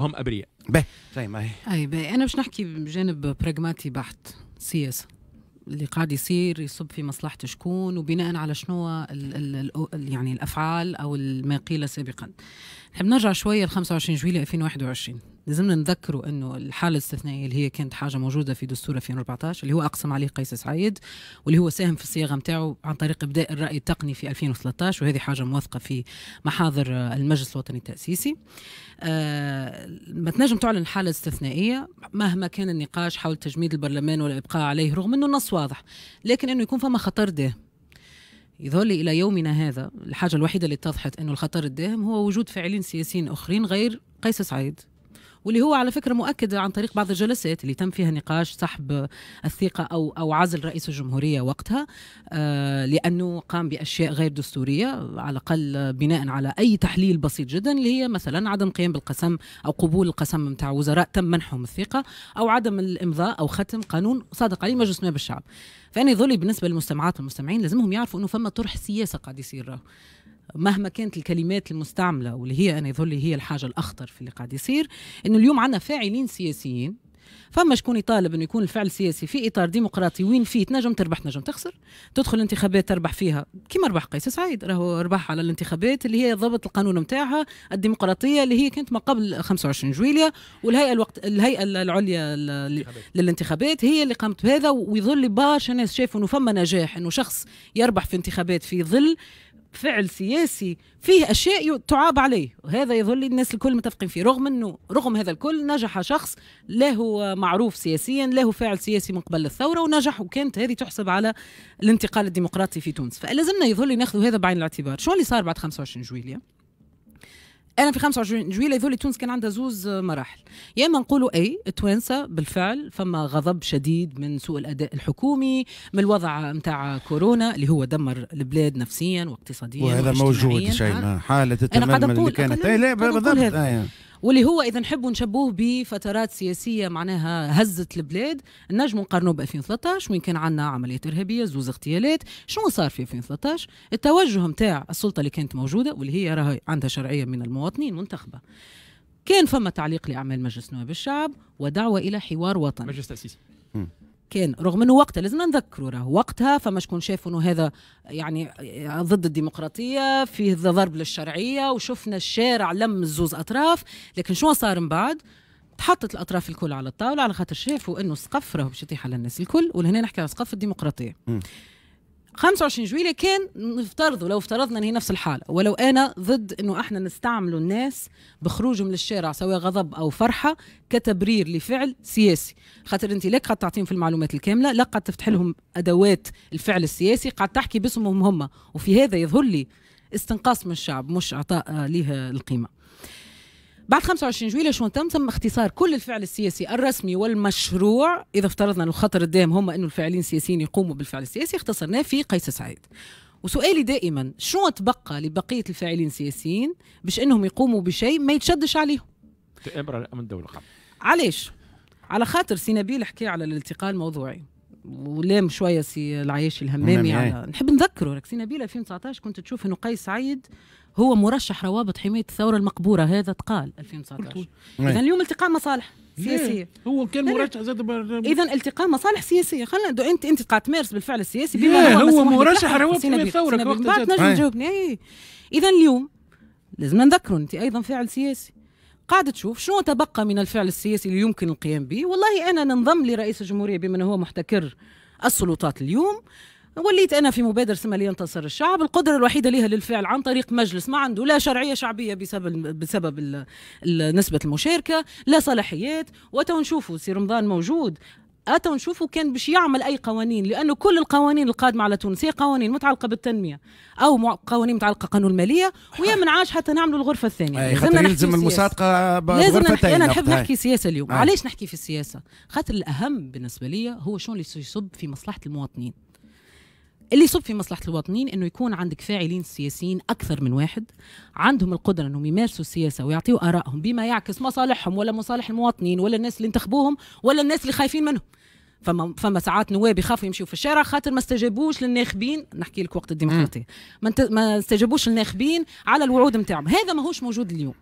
هم ابرياء باهي زي ما هي اي باهي انا باش نحكي بجانب براغماتي بحت سياسه اللي قاعد يصير يصب في مصلحة شكون وبناء على شنو يعني الأفعال أو ما قيل سابقا نحب نرجع شوية ل 25 جويلية 2021 لازمنا نذكروا انه الحاله الاستثنائيه اللي هي كانت حاجه موجوده في دستور 2014 اللي هو اقسم عليه قيس سعيد واللي هو ساهم في الصياغه نتاعو عن طريق ابداء الراي التقني في 2013 وهذه حاجه موثقه في محاضر المجلس الوطني التاسيسي آه، ما تنجم تعلن حاله استثنائيه مهما كان النقاش حول تجميد البرلمان والابقاء عليه رغم انه النص واضح لكن انه يكون فما خطر داهم يظهر لي الى يومنا هذا الحاجه الوحيده اللي اتضحت انه الخطر الداهم هو وجود فاعلين سياسيين اخرين غير قيس سعيد واللي هو على فكره مؤكد عن طريق بعض الجلسات اللي تم فيها نقاش سحب الثقه او او عزل رئيس الجمهوريه وقتها آه، لانه قام باشياء غير دستوريه على الاقل بناء على اي تحليل بسيط جدا اللي هي مثلا عدم قيام بالقسم او قبول القسم نتاع وزراء تم منحهم الثقه او عدم الامضاء او ختم قانون صادق عليه مجلس نواب الشعب فانا ظلي بالنسبه للمستمعات والمستمعين لازمهم يعرفوا انه فما طرح سياسه قاعد يصير مهما كانت الكلمات المستعمله واللي هي انا يظل هي الحاجه الاخطر في اللي قاعد يصير انه اليوم عندنا فاعلين سياسيين فما شكون يطالب انه يكون الفعل السياسي في اطار ديمقراطي وين فيه تنجم تربح تنجم تخسر تدخل انتخابات تربح فيها كما ربح قيس سعيد راهو ربح على الانتخابات اللي هي ضبط القانون نتاعها الديمقراطيه اللي هي كانت ما قبل 25 جويليا والهيئه الوقت الهيئه العليا للانتخابات هي اللي قامت بهذا ويظل برشا ناس شافوا انه فما نجاح انه شخص يربح في انتخابات في ظل فعل سياسي فيه اشياء تعاب عليه وهذا يظل الناس الكل متفقين فيه رغم انه رغم هذا الكل نجح شخص لا هو معروف سياسيا لا هو فاعل سياسي من قبل الثوره ونجح وكانت هذه تحسب على الانتقال الديمقراطي في تونس فلازمنا يظل ناخذ هذا بعين الاعتبار شو اللي صار بعد 25 جويليه انا في 25 جويليه هذول تونس كان عندها زوز آه، مراحل يا اما نقولوا اي التوانسه بالفعل فما غضب شديد من سوء الاداء الحكومي من الوضع نتاع كورونا اللي هو دمر البلاد نفسيا واقتصاديا وهذا موجود شيء حاله التململ اللي كانت إيه، لا بالضبط واللي هو اذا نحبوا نشبوه بفترات سياسيه معناها هزت البلاد نجموا نقارنوا ب 2013 وين كان عندنا عمليات ارهابيه زوز اغتيالات شنو صار في 2013 التوجه نتاع السلطه اللي كانت موجوده واللي هي راه عندها شرعيه من المواطنين منتخبه كان فما تعليق لاعمال مجلس نواب الشعب ودعوه الى حوار وطني مجلس تاسيسي كان رغم انه وقتها لازم نذكروا راه وقتها فما شكون شاف انه هذا يعني ضد الديمقراطيه فيه ضرب للشرعيه وشفنا الشارع لم الزوز اطراف لكن شو صار من بعد تحطت الاطراف الكل على الطاوله على خاطر شافوا انه السقف راهو باش يطيح على الناس الكل ولهنا نحكي على سقف الديمقراطيه 25 جويلية كان نفترضوا لو افترضنا ان هي نفس الحالة ولو انا ضد انه احنا نستعملوا الناس بخروجهم للشارع سواء غضب او فرحة كتبرير لفعل سياسي خاطر انت لك قاعد تعطيهم في المعلومات الكاملة لا قاعد تفتح لهم ادوات الفعل السياسي قاعد تحكي باسمهم هم وفي هذا يظهر لي استنقاص من الشعب مش اعطاء ليه القيمة بعد 25 جويلة شو تم تم اختصار كل الفعل السياسي الرسمي والمشروع إذا افترضنا أن الخطر الدائم هم أنه الفاعلين السياسيين يقوموا بالفعل السياسي اختصرناه في قيس سعيد وسؤالي دائما شنو تبقى لبقية الفاعلين السياسيين باش أنهم يقوموا بشيء ما يتشدش عليهم تأمر الأمن الدولي علاش على خاطر سي نبيل حكي على الالتقاء الموضوعي ولام شويه سي العياشي الهمامي على نحب نذكره راك سي نبيل 2019 كنت تشوف انه قيس سعيد هو مرشح روابط حمايه الثوره المقبوره هذا تقال 2019 اذا اليوم التقاء مصالح سياسيه هو كان مرشح زاد اذا التقاء مصالح سياسيه خلينا انت انت قاعد تمارس بالفعل السياسي بما هو, هو مرشح روابط حمايه الثوره بعد نجم تجاوبني اذا اليوم لازم نذكره انت ايضا فاعل سياسي قاعد تشوف شنو تبقى من الفعل السياسي اللي يمكن القيام به والله انا ننضم لرئيس الجمهوريه بما هو محتكر السلطات اليوم وليت انا في مبادره اسمها لينتصر الشعب القدره الوحيده لها للفعل عن طريق مجلس ما عنده لا شرعيه شعبيه بسبب بسبب نسبه المشاركه لا صلاحيات وتو نشوفوا سي رمضان موجود اتوا نشوفوا كان باش يعمل اي قوانين لانه كل القوانين القادمه على تونس هي قوانين متعلقه بالتنميه او قوانين متعلقه قانون الماليه ويا من عاش حتى نعملوا الغرفه الثانيه خاطر يلزم المصادقه بغرفتين انا نحب نحكي سياسه اليوم نعم. علاش نحكي في السياسه خاطر الاهم بالنسبه لي هو شنو اللي يصب في مصلحه المواطنين اللي يصب في مصلحه المواطنين انه يكون عندك فاعلين سياسيين اكثر من واحد عندهم القدره انهم يمارسوا السياسه ويعطيوا ارائهم بما يعكس مصالحهم ولا مصالح المواطنين ولا الناس اللي انتخبوهم ولا الناس اللي خايفين منهم فما فما ساعات نواب يخافوا يمشيوا في الشارع خاطر ما استجابوش للناخبين نحكي لك وقت الديمقراطيه ما, ما استجابوش للناخبين على الوعود نتاعهم هذا ماهوش موجود اليوم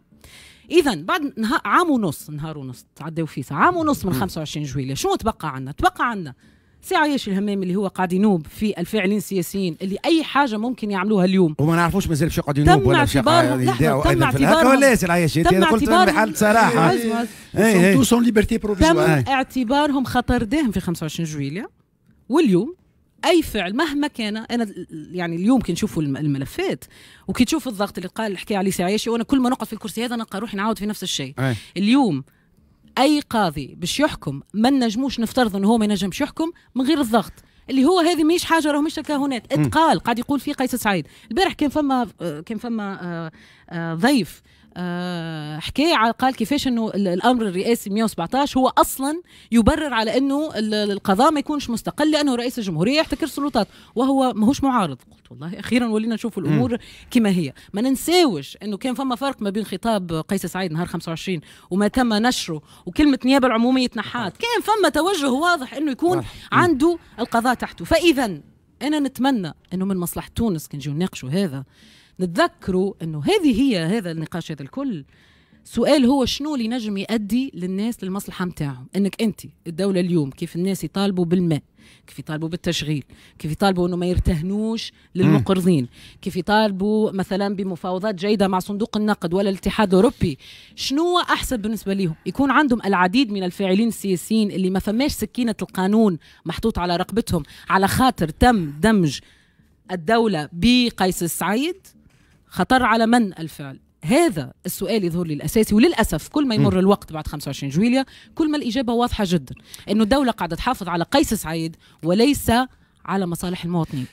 اذا بعد نها... عام ونص نهار ونص تعداو فيه عام ونص من 25 جويليه شنو تبقى عنا تبقى عنا سي عايش الهمام اللي هو قاعد ينوب في الفاعلين السياسيين اللي اي حاجه ممكن يعملوها اليوم وما نعرفوش مازال باش يقعد ينوب ولا باش آه، يقعد تم ايضا في الهكا ولا انا قلت بحال صراحه سون ليبرتي إيه، إيه. تم اعتبارهم خطر داهم في 25 جويليا واليوم اي فعل مهما كان انا يعني اليوم كي نشوفوا الملفات وكي تشوف الضغط اللي قال حكي عليه سي سعياشي وانا كل ما نقعد في الكرسي هذا نلقى روحي نعاود في نفس الشيء إيه. اليوم اي قاضي باش يحكم ما نجموش نفترض انه هو ما ينجمش يحكم من غير الضغط اللي هو هذه مش حاجه راهو مش تكهنات اتقال قاعد يقول فيه قيس سعيد البارح كان فما آه، كان فما آه، آه، ضيف آه، حكاية قال كيفاش انه الامر الرئاسي 117 هو اصلا يبرر على انه القضاء ما يكونش مستقل لانه رئيس الجمهوريه يحتكر السلطات وهو ماهوش معارض قلت والله اخيرا ولينا نشوف الامور كما هي ما ننساوش انه كان فما فرق ما بين خطاب قيس سعيد نهار 25 وما تم نشره وكلمه نيابه العموميه تنحات كان فما توجه واضح انه يكون عنده القضاء تحته فاذا انا نتمنى انه من مصلحه تونس كنجيو نناقشوا هذا نتذكروا انه هذه هي هذا النقاش هذا الكل سؤال هو شنو اللي نجم يؤدي للناس للمصلحه نتاعهم انك انت الدوله اليوم كيف الناس يطالبوا بالماء كيف يطالبوا بالتشغيل كيف يطالبوا انه ما يرتهنوش للمقرضين كيف يطالبوا مثلا بمفاوضات جيده مع صندوق النقد ولا الاتحاد الاوروبي شنو احسن بالنسبه لهم يكون عندهم العديد من الفاعلين السياسيين اللي ما فماش سكينه القانون محطوط على رقبتهم على خاطر تم دمج الدوله بقيس السعيد خطر على من الفعل هذا السؤال يظهر لي الاساسي وللاسف كل ما يمر الوقت بعد 25 جويليا كل ما الاجابه واضحه جدا انه الدوله قاعده تحافظ على قيس سعيد وليس على مصالح المواطنين